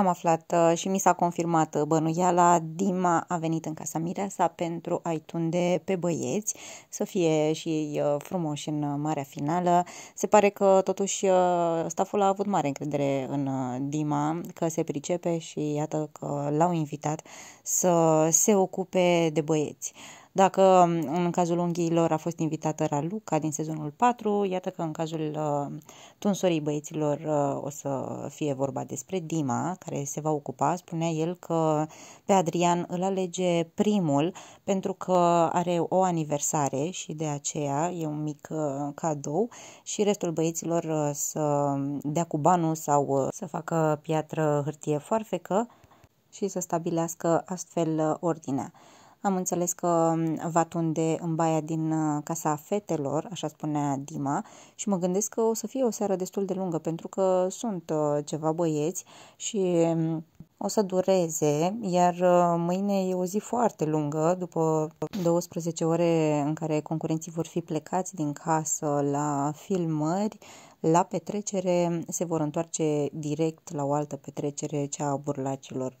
Am aflat uh, și mi s-a confirmat uh, bănuiala, Dima a venit în casa Mireasa pentru a-i tunde pe băieți, să fie și ei uh, frumoși în marea finală. Se pare că totuși staful a avut mare încredere în Dima, că se pricepe și iată că l-au invitat să se ocupe de băieți. Dacă în cazul unghiilor a fost invitată Raluca din sezonul 4, iată că în cazul uh, tunsorii băieților uh, o să fie vorba despre Dima, care se va ocupa. Spunea el că pe Adrian îl alege primul pentru că are o aniversare și de aceea e un mic uh, cadou și restul băieților să dea cu banul sau să facă piatră, hârtie, foarfecă și să stabilească astfel ordinea. Am înțeles că mm, va tunde în baia din uh, Casa Fetelor, așa spunea Dima, și mă gândesc că o să fie o seară destul de lungă, pentru că sunt uh, ceva băieți și mm, o să dureze, iar uh, mâine e o zi foarte lungă, după 12 ore în care concurenții vor fi plecați din casă la filmări, la petrecere, se vor întoarce direct la o altă petrecere, cea a burlacilor.